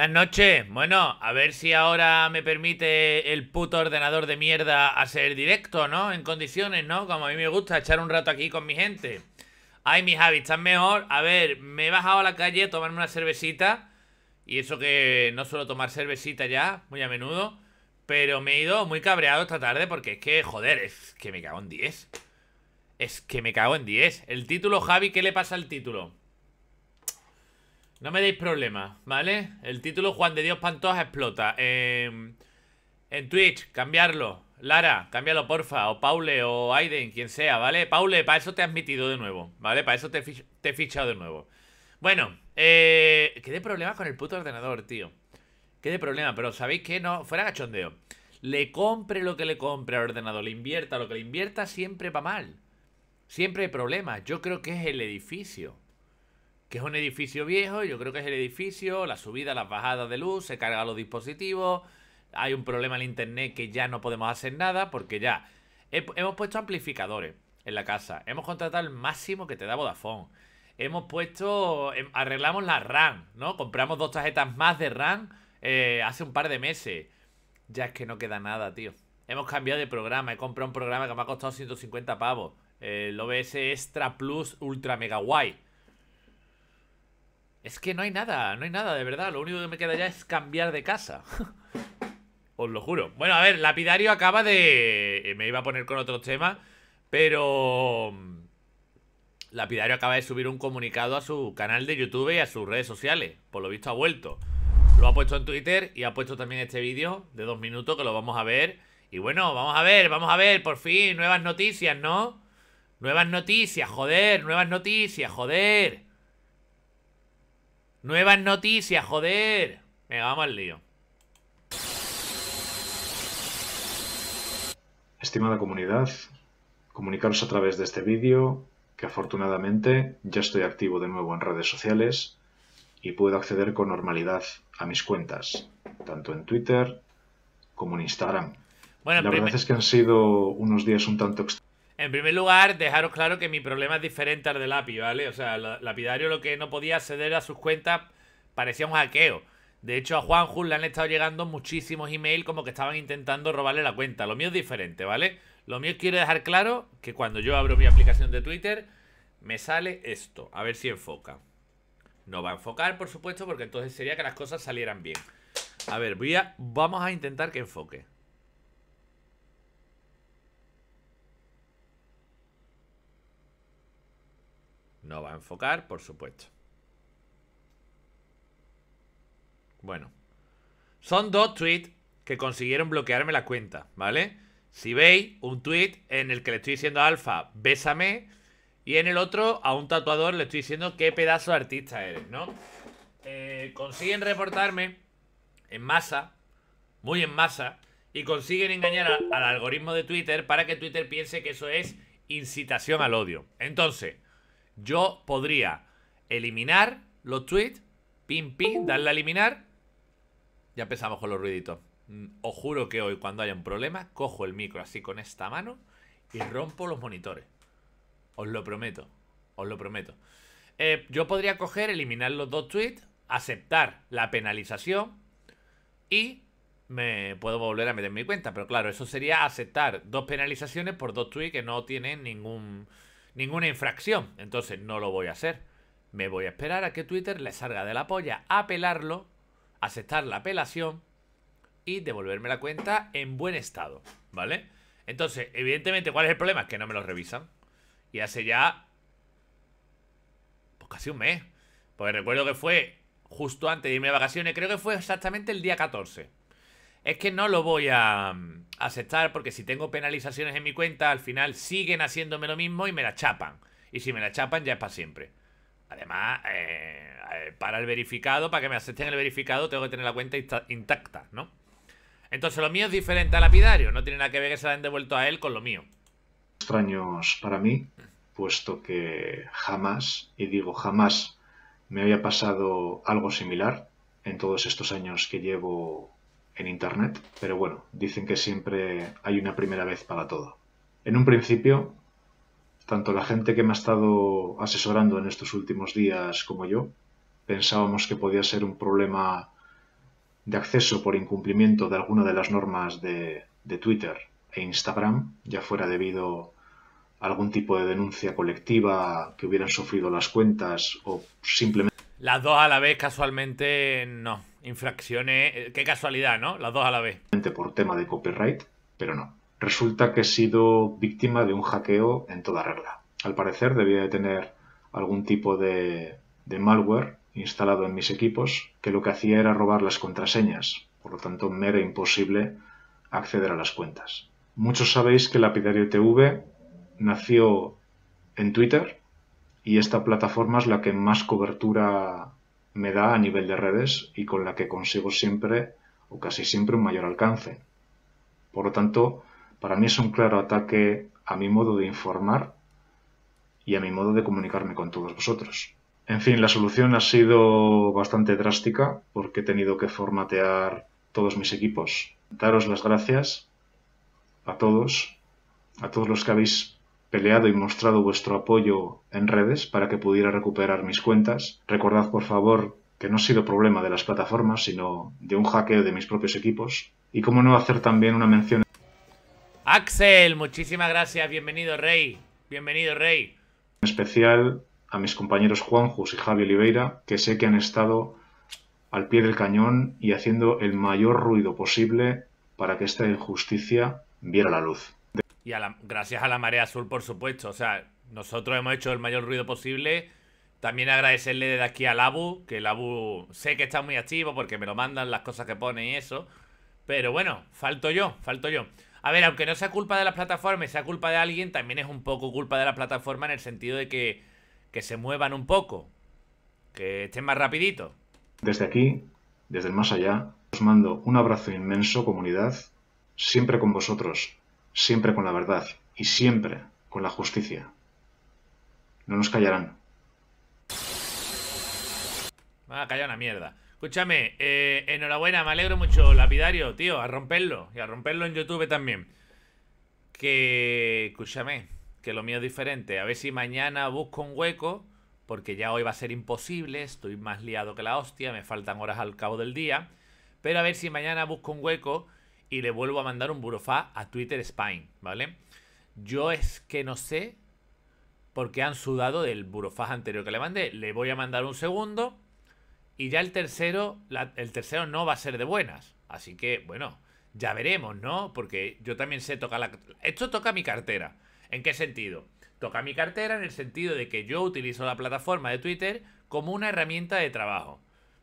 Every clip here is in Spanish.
Buenas noches. Bueno, a ver si ahora me permite el puto ordenador de mierda hacer directo, ¿no? En condiciones, ¿no? Como a mí me gusta echar un rato aquí con mi gente. Ay, mi Javi, estás mejor. A ver, me he bajado a la calle a tomarme una cervecita. Y eso que no suelo tomar cervecita ya, muy a menudo. Pero me he ido muy cabreado esta tarde porque es que, joder, es que me cago en 10. Es que me cago en 10. El título, Javi, ¿qué le pasa al título? No me deis problemas, ¿vale? El título Juan de Dios Pantoja explota. Em, en Twitch, cambiarlo. Lara, cámbialo, porfa. O Paule o Aiden, quien sea, ¿vale? Paule, para eso te has admitido de nuevo, ¿vale? Para eso te, he fichado de nuevo. Bueno, eh, de problemas con el puto ordenador, tío. ¿Qué de problema, pero ¿sabéis que No, fuera gachondeo Le compre lo que le compre al ordenador, le invierta lo que le invierta, siempre va mal. Siempre hay problemas. Yo creo que es el edificio que es un edificio viejo, yo creo que es el edificio, la subida, las bajadas de luz, se cargan los dispositivos, hay un problema en internet que ya no podemos hacer nada porque ya hemos puesto amplificadores en la casa, hemos contratado el máximo que te da Vodafone, hemos puesto, em, arreglamos la RAM, ¿no? Compramos dos tarjetas más de RAM eh, hace un par de meses. Ya es que no queda nada, tío. Hemos cambiado de programa, he comprado un programa que me ha costado 150 pavos, el OBS Extra Plus Ultra Mega Guay. Es que no hay nada, no hay nada, de verdad. Lo único que me queda ya es cambiar de casa. Os lo juro. Bueno, a ver, Lapidario acaba de... Eh, me iba a poner con otro tema, pero... Mm, Lapidario acaba de subir un comunicado a su canal de YouTube y a sus redes sociales. Por lo visto ha vuelto. Lo ha puesto en Twitter y ha puesto también este vídeo de dos minutos que lo vamos a ver. Y bueno, vamos a ver, vamos a ver, por fin, nuevas noticias, ¿no? Nuevas noticias, joder, nuevas noticias, joder. Nuevas noticias, joder. Venga, vamos al lío. Estimada comunidad, comunicaros a través de este vídeo que afortunadamente ya estoy activo de nuevo en redes sociales y puedo acceder con normalidad a mis cuentas, tanto en Twitter como en Instagram. Bueno, La verdad es que han sido unos días un tanto extraños. En primer lugar, dejaros claro que mi problema es diferente al de Lapi, ¿vale? O sea, Lapidario lo que no podía acceder a sus cuentas parecía un hackeo. De hecho, a Juanjo le han estado llegando muchísimos emails como que estaban intentando robarle la cuenta. Lo mío es diferente, ¿vale? Lo mío quiero dejar claro que cuando yo abro mi aplicación de Twitter, me sale esto. A ver si enfoca. No va a enfocar, por supuesto, porque entonces sería que las cosas salieran bien. A ver, voy a, vamos a intentar que enfoque. No va a enfocar, por supuesto. Bueno. Son dos tweets que consiguieron bloquearme la cuenta, ¿vale? Si veis un tweet en el que le estoy diciendo a Alfa, bésame, y en el otro a un tatuador le estoy diciendo qué pedazo de artista eres, ¿no? Eh, consiguen reportarme en masa, muy en masa, y consiguen engañar al algoritmo de Twitter para que Twitter piense que eso es incitación al odio. Entonces, yo podría eliminar los tweets, pim, pim, darle a eliminar. Ya empezamos con los ruiditos. Mm, os juro que hoy, cuando haya un problema, cojo el micro así con esta mano y rompo los monitores. Os lo prometo. Os lo prometo. Eh, yo podría coger, eliminar los dos tweets, aceptar la penalización y me puedo volver a meter en mi cuenta. Pero claro, eso sería aceptar dos penalizaciones por dos tweets que no tienen ningún ninguna infracción, entonces no lo voy a hacer. Me voy a esperar a que Twitter le salga de la polla, apelarlo, aceptar la apelación y devolverme la cuenta en buen estado, ¿vale? Entonces, evidentemente, ¿cuál es el problema? Que no me lo revisan. Y hace ya... Pues casi un mes. Porque recuerdo que fue justo antes de irme de vacaciones, creo que fue exactamente el día 14 es que no lo voy a mm, aceptar porque si tengo penalizaciones en mi cuenta, al final siguen haciéndome lo mismo y me la chapan. Y si me la chapan ya es para siempre. Además, eh, eh, para el verificado, para que me acepten el verificado, tengo que tener la cuenta intacta, ¿no? Entonces lo mío es diferente al lapidario, no tiene nada que ver que se la han devuelto a él con lo mío. Extraños para mí, puesto que jamás, y digo jamás, me había pasado algo similar en todos estos años que llevo en Internet, pero bueno, dicen que siempre hay una primera vez para todo. En un principio, tanto la gente que me ha estado asesorando en estos últimos días como yo, pensábamos que podía ser un problema de acceso por incumplimiento de alguna de las normas de, de Twitter e Instagram, ya fuera debido a algún tipo de denuncia colectiva que hubieran sufrido las cuentas o simplemente las dos a la vez, casualmente, no. Infracciones, eh, qué casualidad, ¿no? Las dos a la vez. Por tema de copyright, pero no. Resulta que he sido víctima de un hackeo en toda regla. Al parecer debía de tener algún tipo de, malware instalado en mis equipos que lo que hacía era robar las contraseñas. Por lo tanto, me era imposible acceder a las cuentas. Muchos sabéis que Lapidario TV nació en Twitter y esta plataforma es la que más cobertura me da a nivel de redes y con la que consigo siempre o casi siempre un mayor alcance. Por lo tanto, para mí es un claro ataque a mi modo de informar y a mi modo de comunicarme con todos vosotros. En fin, la solución ha sido bastante drástica porque he tenido que formatear todos mis equipos. Daros las gracias a todos, a todos los que habéis peleado y mostrado vuestro apoyo en redes para que pudiera recuperar mis cuentas. Recordad, por favor, que no ha sido problema de las plataformas, sino de un hackeo de mis propios equipos. Y cómo no hacer también una mención... Axel, muchísimas gracias. Bienvenido, Rey. Bienvenido, Rey. En especial a mis compañeros Juanjus y Javi Oliveira, que sé que han estado al pie del cañón y haciendo el mayor ruido posible para que esta injusticia viera la luz. Y gracias a la marea azul, por supuesto. O sea, nosotros hemos hecho el mayor ruido posible. También agradecerle desde aquí al Abu, que el Abu sé que está muy activo porque me lo mandan las cosas que pone y eso. Pero bueno, falto yo, falto yo. A ver, aunque no sea culpa de las plataformas, sea culpa de alguien, también es un poco culpa de la plataforma en el sentido de que, se muevan un poco, que estén más rapidito. Desde aquí, desde el más allá, os mando un abrazo inmenso, comunidad, siempre con vosotros siempre con la verdad y siempre con la justicia. No nos callarán. a callar una mierda. Escúchame, eh, enhorabuena, me alegro mucho, lapidario, tío, a romperlo. Y a romperlo en YouTube también. Que, escúchame, que lo mío es diferente. A ver si mañana busco un hueco, porque ya hoy va a ser imposible, estoy más liado que la hostia, me faltan horas al cabo del día. Pero a ver si mañana busco un hueco y le vuelvo a mandar un burofá a Twitter Spine, ¿vale? Yo es que no sé por qué han sudado del burofá anterior que le mandé. Le voy a mandar un segundo y ya el tercero, el tercero no va a ser de buenas. Así que, bueno, ya veremos, ¿no? Porque yo también sé tocar la... Esto toca mi cartera. ¿En qué sentido? Toca mi cartera en el sentido de que yo utilizo la plataforma de Twitter como una herramienta de trabajo.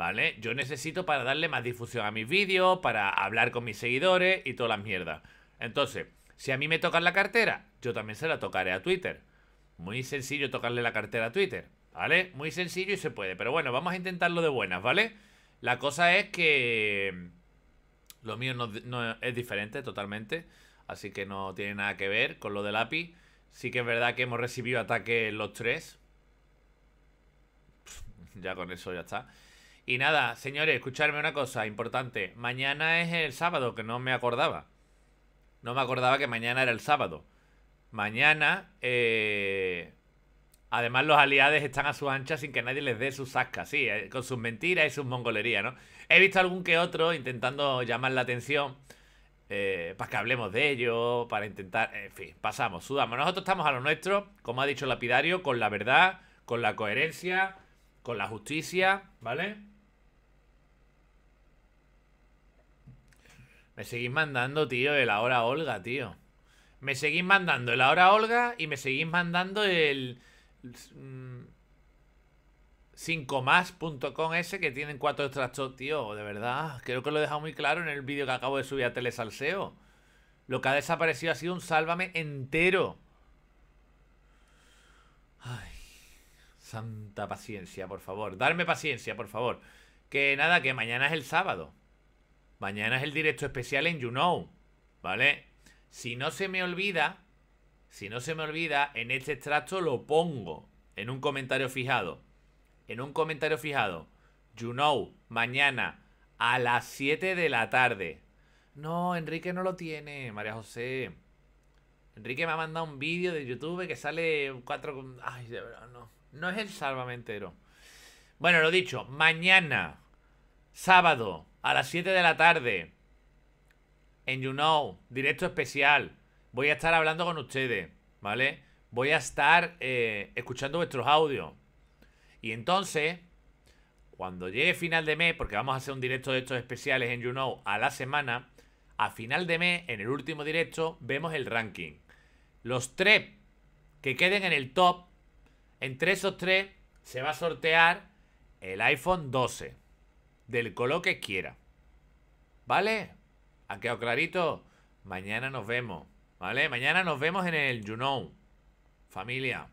¿vale? Yo necesito para darle más difusión a mis vídeos, para hablar con mis seguidores y todas las mierdas. Entonces, si a mí me tocan la cartera, yo también se la tocaré a Twitter. Muy sencillo tocarle la cartera a Twitter, ¿vale? Muy sencillo y se puede. Pero bueno, vamos a intentarlo de buenas, ¿vale? La cosa es que lo mío no, es diferente totalmente, así que no tiene nada que ver con lo del API. Sí que es verdad que hemos recibido ataques los tres. ya con eso ya está. Y nada, señores, escucharme una cosa importante. Mañana es el sábado, que no me acordaba. No me acordaba que mañana era el sábado. Mañana, eh... además los aliados están a su anchas sin que nadie les dé sus ascas, sí, eh, con sus mentiras y sus mongolerías, ¿no? He visto algún que otro intentando llamar la atención eh, para que hablemos de ello, para intentar, en fin, pasamos, sudamos. Nosotros estamos a lo nuestro, como ha dicho Lapidario, con la verdad, con la coherencia, con la justicia, ¿vale? Me seguís mandando, tío, el ahora Olga, tío. Me seguís mandando el ahora Olga y me seguís mandando el... 5más.com mm, ese que tienen cuatro extractos, tío, de verdad. Creo que lo he dejado muy claro en el vídeo que acabo de subir a Telesalseo. Lo que ha desaparecido ha sido un sálvame entero. Ay, santa paciencia, por favor. Darme paciencia, por favor. Que nada, que mañana es el sábado. Mañana es el directo especial en You Know, ¿vale? Si no se me olvida, si no se me olvida, en este extracto lo pongo en un comentario fijado. En un comentario fijado. You know, mañana a las 7 de la tarde. No, Enrique no lo tiene, María José. Enrique me ha mandado un vídeo de YouTube que sale cuatro. Ay, de verdad, no. No es el salvamentero. Bueno, lo dicho, mañana, sábado, a las 7 de la tarde en You Know, directo especial. Voy a estar hablando con ustedes, ¿vale? Voy a estar eh, escuchando vuestros audios. Y entonces, cuando llegue final de mes, porque vamos a hacer un directo de estos especiales en You Know a la semana, a final de mes, en el último directo, vemos el ranking. Los tres que queden en el top, entre esos tres se va a sortear el iPhone 12 del color que quiera. ¿Vale? ¿Ha quedado clarito? Mañana nos vemos, ¿vale? Mañana nos vemos en el You Familia.